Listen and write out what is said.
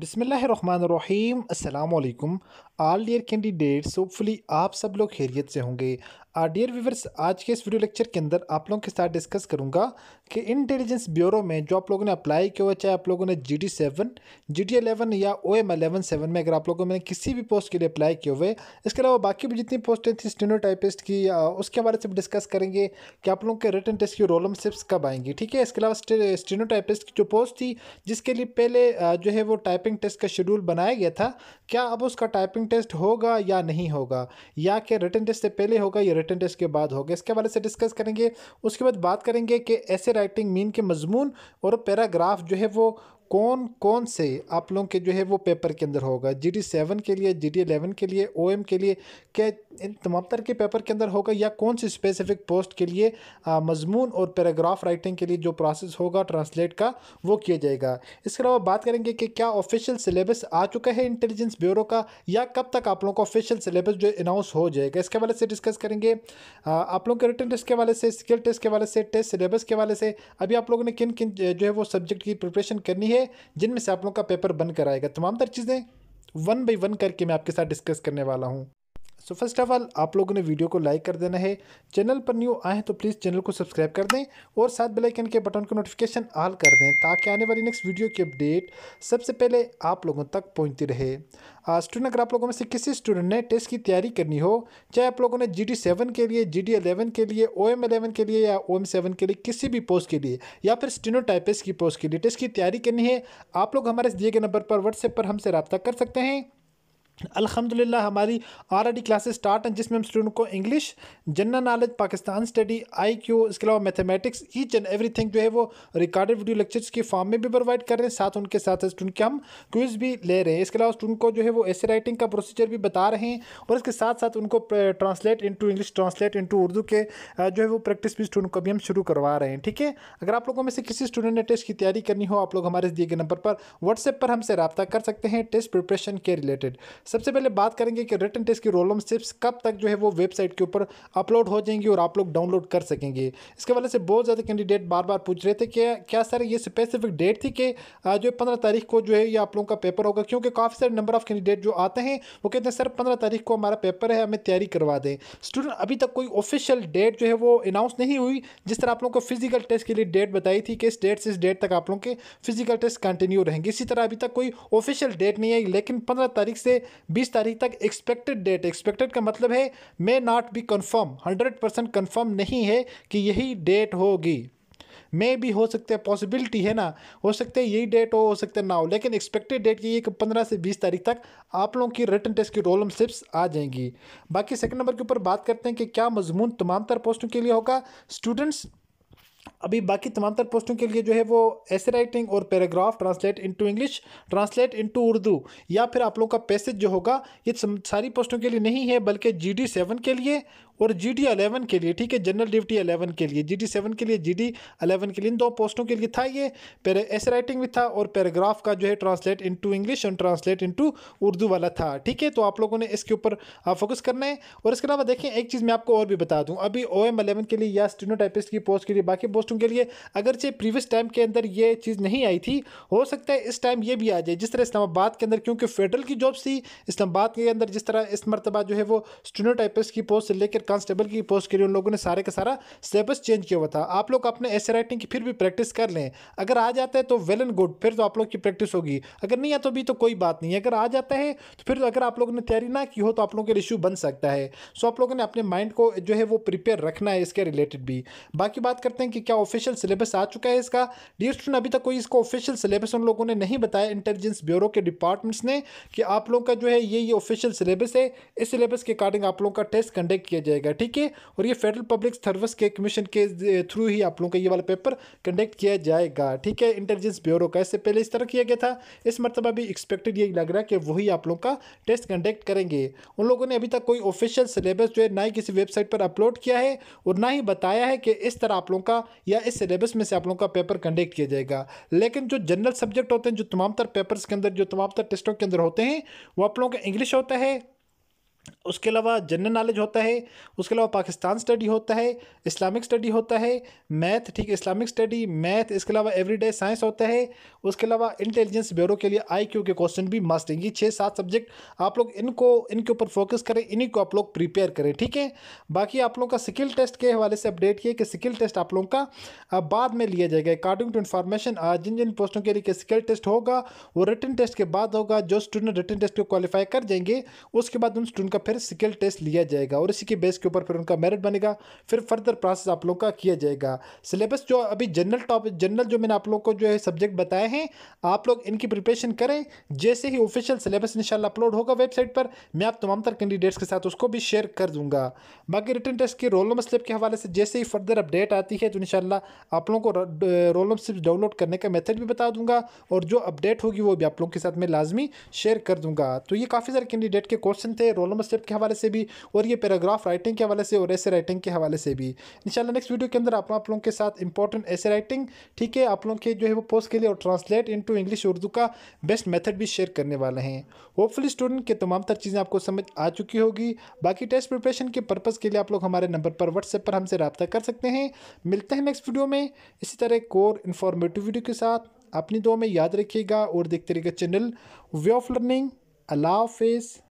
बिसमीम अल्लाम आल dear candidates hopefully आप सब लोग खैरियत से होंगे आर डियर व्यूवर्स आज के इस वीडियो लेक्चर के अंदर आप लोगों के साथ डिस्कस करूंगा कि इंटेलिजेंस ब्यूरो में जो आप लोगों ने अप्लाई किया हुआ चाहे आप लोगों ने G T seven G T eleven या ओ एम एलेवन सेवन में अगर आप लोगों ने किसी भी पोस्ट के लिए अप्लाई किए हुए इसके अलावा बाकी भी जितनी पोस्टें थी स्टेनो टाइपिस्ट की उसके बारे से डिस्कस करेंगे कि आप लोगों के रिटर्न टेस्ट की रोलम सिप्स कब आएंगी ठीक है इसके अलावा स्टेनो टाइपिस्ट की जो पोस्ट थी जिसके लिए पहले जो है वो टाइपिंग टेस्ट का शेड्यूल बनाया गया था क्या अब उसका टाइपिंग टेस्ट होगा या नहीं होगा या क्या रिटर्न टेस्ट से पहले होगा या रिटर्न टेस्ट के बाद होगा इसके बारे से डिस्कस करेंगे उसके बाद बात करेंगे कि ऐसे राइटिंग मीन के मजमून और पैराग्राफ जो है वो कौन कौन से आप लोगों के जो है वो पेपर के अंदर होगा जी डी सेवन के लिए जी डी एलेवन के लिए ओ एम के लिए क्या इन तमाम तरह के पेपर के अंदर होगा या कौन से स्पेसिफिक पोस्ट के लिए मजमून और पैराग्राफ राइटिंग के लिए जो प्रोसेस होगा ट्रांसलेट का वो किया जाएगा इसके अलावा बात करेंगे कि क्या ऑफिशियल सिलेबस आ चुका है इंटेलिजेंस ब्यूरो का या कब तक आप लोगों का ऑफिशियल सिलेबस जो अनाउंस हो जाएगा इसके वाले से डिस्कस करेंगे आप लोगों के रिटर्न टेस्ट के वाले से स्किल टेस्ट के वाले से टेस्ट सिलेबस के वाले से अभी आप लोगों ने किन किन जो है वो सब्जेक्ट की प्रिपरेशन करनी है चाहिए जिनमें से आप लोगों का पेपर बन कर आएगा तमाम तर चीज़ें वन बाई वन करके मैं आपके साथ डिस्कस करने वाला हूँ सो फर्स्ट ऑफ ऑल आप लोगों ने वीडियो को लाइक कर देना है चैनल पर न्यू आए हैं तो प्लीज़ चैनल को सब्सक्राइब कर दें और साथ बेलाइकन के बटन को नोटिफिकेशन ऑल कर दें ताकि आने वाली नेक्स्ट वीडियो की अपडेट सबसे पहले आप लोगों तक पहुँचती रहे स्टूडेंट अगर आप लोगों में से किसी स्टूडेंट ने टेस्ट की तैयारी करनी हो चाहे आप लोगों ने जी डी सेवन के लिए जी डी एलेवन के लिए ओ एम एलेवन के लिए या ओ एम सेवन के लिए किसी भी पोस्ट के लिए या फिर स्टिनोटाइपिस की पोस्ट के लिए टेस्ट की तैयारी करनी है आप लोग हमारे दिए गए नंबर पर व्हाट्सएप पर हमसे रबता कर सकते हैं अल्हम्दुलिल्लाह हमारी आरआरडी क्लासेस स्टार्ट हैं जिसमें हम स्टूडेंट को English general knowledge Pakistan study IQ इसके अलावा मैथमेटिक्स ईच एंड एवरीथिंग जो है वो रिकॉर्डेड वीडियो लेक्चर्स के फॉर्म में भी प्रोवाइड कर रहे हैं साथ उनके साथ स्टूडेंट के हम क्विज भी ले रहे हैं इसके अलावा स्टूडेंट को जो है वो ऐसे राइटिंग का प्रोसीजर भी बता रहे हैं और इसके साथ साथ उनको translate into English translate into Urdu के जो है वो प्रैक्टिस भी स्टूडेंट को भी हम शुरू करवा रहे हैं ठीक है अगर आप लोगों में से किसी स्टूडेंट ने टेस्ट की तैयारी करनी हो आप लोग हमारे दिए गए नंबर पर व्हाट्सएप पर हमसे रबता कर सकते हैं टेस्ट प्रिपरेशन के रिलेटेड सबसे पहले बात करेंगे कि रिटर्न टेस्ट की रोलम सिप्स कब तक जो है वो वेबसाइट के ऊपर अपलोड हो जाएंगी और आप लोग डाउनलोड कर सकेंगे इसके वाले से बहुत ज़्यादा कैंडिडेट बार बार पूछ रहे थे कि क्या सर ये स्पेसिफिक डेट थी कि जो पंद्रह तारीख को जो है ये आप लोगों का पेपर होगा क्योंकि काफ़ी सारे नंबर ऑफ कैंडिडेट जो आते हैं वो कहते हैं सर पंद्रह तारीख को हमारा पेपर है हमें तैयारी करवा दें स्टूडेंट अभी तक कोई ऑफिशियल डेट जो है वो अनाउंस नहीं हुई जिस तरह आप लोगों को फिजिकल टेस्ट के लिए डेट बताई थी कि इस डेट से इस डेट तक आप लोगों के फिजिकल टेस्ट कंटिन्यू रहेंगे इसी तरह अभी तक कोई ऑफिशियल डेट नहीं आई लेकिन पंद्रह तारीख से बीस तारीख तक एक्सपेक्टेड डेट एक्सपेक्टेड का मतलब है may not be confirm hundred percent confirm नहीं है कि यही डेट होगी मे भी हो सकता है पॉसिबिलिटी है ना हो सकता है यही डेट हो हो सकता है ना हो लेकिन एक्सपेक्टेड डेट की एक पंद्रह से बीस तारीख तक आप लोगों की रिटर्न टेस्ट की रोलम स्लिप्स आ जाएंगी बाकी सेकंड नंबर के ऊपर बात करते हैं कि क्या मजमून तमाम तर पोस्टों के लिए होगा स्टूडेंट्स अभी बाकी तमाम तर पोस्टों के लिए जो है वो ऐसे राइटिंग और paragraph translate into English translate into Urdu या फिर आप लोगों का पैसेज जो होगा ये सारी पोस्टों के लिए नहीं है बल्कि जी डी सेवन के लिए और जी डी अलेवन के लिए ठीक है जनरल ड्यूटी अलेवन के लिए जी डी सेवन के लिए जी डी अलेवन के लिए इन दो पोस्टों के लिए था ये ऐसे राइटिंग भी था और पैराग्राफ का जो है ट्रांसलेट इनटू इंग्लिश और ट्रांसलेट इनटू उर्दू वाला था ठीक है तो आप लोगों ने इसके ऊपर फोकस करना है और इसके अलावा देखें एक चीज़ मैं आपको और भी बता दूँ अभी ओ एम अलेवन के लिए या स्टीनो की पोस्ट के लिए बाकी पोस्टों सिस्टम के लिए अगरचे प्रीवियस टाइम के अंदर ये चीज़ नहीं आई थी हो सकता है इस टाइम ये भी आ जाए जिस तरह इस्लामाबाद के अंदर क्योंकि फेडरल की जॉब थी इस्लामाबाद के अंदर जिस तरह इस मरतबा जो है वो स्टूनोटाइपिस्ट की पोस्ट से लेकर कांस्टेबल की पोस्ट के लिए उन लोगों ने सारे का सारा सिलेबस चेंज किया हुआ था आप लोग अपने ऐसे राइटिंग की फिर भी प्रैक्टिस कर लें अगर आ जाता है तो वेल एंड गुड फिर तो आप लोग की प्रैक्टिस होगी अगर नहीं आता तो भी तो कोई बात नहीं अगर आ जाता है तो फिर तो अगर आप लोगों ने तैयारी ना की हो तो आप लोगों के इशू बन सकता है सो आप लोगों ने अपने माइंड को जो है वो प्रिपेयर रखना है इसके रिलेटेड भी बाकी बात करते हैं कि क्या ऑफिशियल सिलेबस आ चुका है इसका डियर स्टूडेंट अभी तक कोई इसका ऑफिशियल सिलेबस उन लोगों ने नहीं बताया इंटेलिजेंस ब्यूरो के डिपार्टमेंट्स ने कि आप लोगों का जो है ये ये ऑफिशियल सिलेबस है इस सिलेबस के अकॉर्डिंग आप लोगों का टेस्ट कंडक्ट किया जाएगा ठीक है और ये फेडरल पब्लिक सर्विस के कमीशन के थ्रू ही आप लोगों का ये वाला पेपर कंडक्ट किया जाएगा ठीक है इंटेलिजेंस ब्यूरो का इससे पहले इस तरह किया गया था इस मरतबा भी एक्सपेक्टेड यही लग रहा है कि वही आप लोगों का टेस्ट कंडक्ट करेंगे उन लोगों ने अभी तक कोई ऑफिशियल सिलेबस जो है ना ही किसी वेबसाइट पर अपलोड किया है और ना ही बताया है कि इस तरह आप लोगों का या इस सिलेबस में से आप लोगों का पेपर कंडक्ट किया जाएगा लेकिन जो जनरल सब्जेक्ट होते हैं जो तमाम तर पेपर्स के अंदर जो तमाम तर टेस्टों के अंदर होते हैं वो आप लोगों का इंग्लिश होता है उसके अलावा जनरल नॉलेज होता है उसके अलावा पाकिस्तान स्टडी होता है इस्लामिक स्टडी होता है मैथ ठीक है इस्लामिक स्टडी मैथ इसके अलावा एवरीडे साइंस होता है उसके अलावा इंटेलिजेंस ब्यूरो के लिए आईक्यू के क्वेश्चन भी मस्ट हैं ये छः सात सब्जेक्ट आप लोग इनको इनके ऊपर फोकस करें इन्हीं को आप लोग प्रिपेयर करें ठीक है बाकी आप लोगों का स्किल टेस्ट के हवाले से अपडेट किए कि स्किल टेस्ट आप लोगों का बाद में लिया जाएगा अकॉर्डिंग टू इन्फॉर्मेशन आज जिन जिन पोस्टों के लिए स्किल टेस्ट होगा वो रिटर्न टेस्ट के बाद होगा जो स्टूडेंट रिटर्न टेस्ट को क्वालिफाई कर जाएंगे उसके बाद उन स्टूडेंट उनका फिर स्किल टेस्ट लिया जाएगा और इसी के बेस के ऊपर फिर उनका मेरिट बनेगा फिर फर्दर प्रोसेस आप लोग का किया जाएगा सिलेबस जो अभी जनरल टॉपिक जनरल जो मैंने आप लोग को जो है सब्जेक्ट बताए हैं आप लोग इनकी प्रिपरेशन करें जैसे ही ऑफिशियल सिलेबस इन अपलोड होगा वेबसाइट पर मैं आप तमाम तर कैंडिडेट्स के साथ उसको भी शेयर कर दूंगा बाकी रिटर्न टेस्ट के रोल नंबर स्लिप के हवाले से जैसे ही फर्दर अपडेट आती है तो इन आप लोगों को रोल नंबर स्लिप डाउनलोड करने का मेथड भी बता दूंगा और जो अपडेट होगी वो भी आप लोगों के साथ मैं लाजमी शेयर कर दूंगा तो ये काफ़ी सारे कैंडिडेट के क्वेश्चन थे रोल नंबर कॉन्सेप्ट के हवाले से भी और ये पैराग्राफ राइटिंग के हवाले से और ऐसे राइटिंग के हवाले से भी इंशाल्लाह नेक्स्ट वीडियो के अंदर आप लोगों के साथ इंपॉर्टेंट ऐसे राइटिंग ठीक है आप लोगों के जो है वो पोस्ट के लिए और ट्रांसलेट इंटू इंग्लिश उर्दू का बेस्ट मेथड भी शेयर करने वाले हैं होपफुली स्टूडेंट के तमाम तर चीज़ें आपको समझ आ चुकी होगी बाकी टेस्ट प्रिपरेशन के पर्पज़ के लिए आप लोग हमारे नंबर पर व्हाट्सएप पर हमसे रब्ता कर सकते हैं मिलते हैं नेक्स्ट वीडियो में इसी तरह एक और इन्फॉर्मेटिव वीडियो के साथ अपनी दो में याद रखिएगा और देखते रहिएगा चैनल वे ऑफ लर्निंग अल्लाह हाफिज़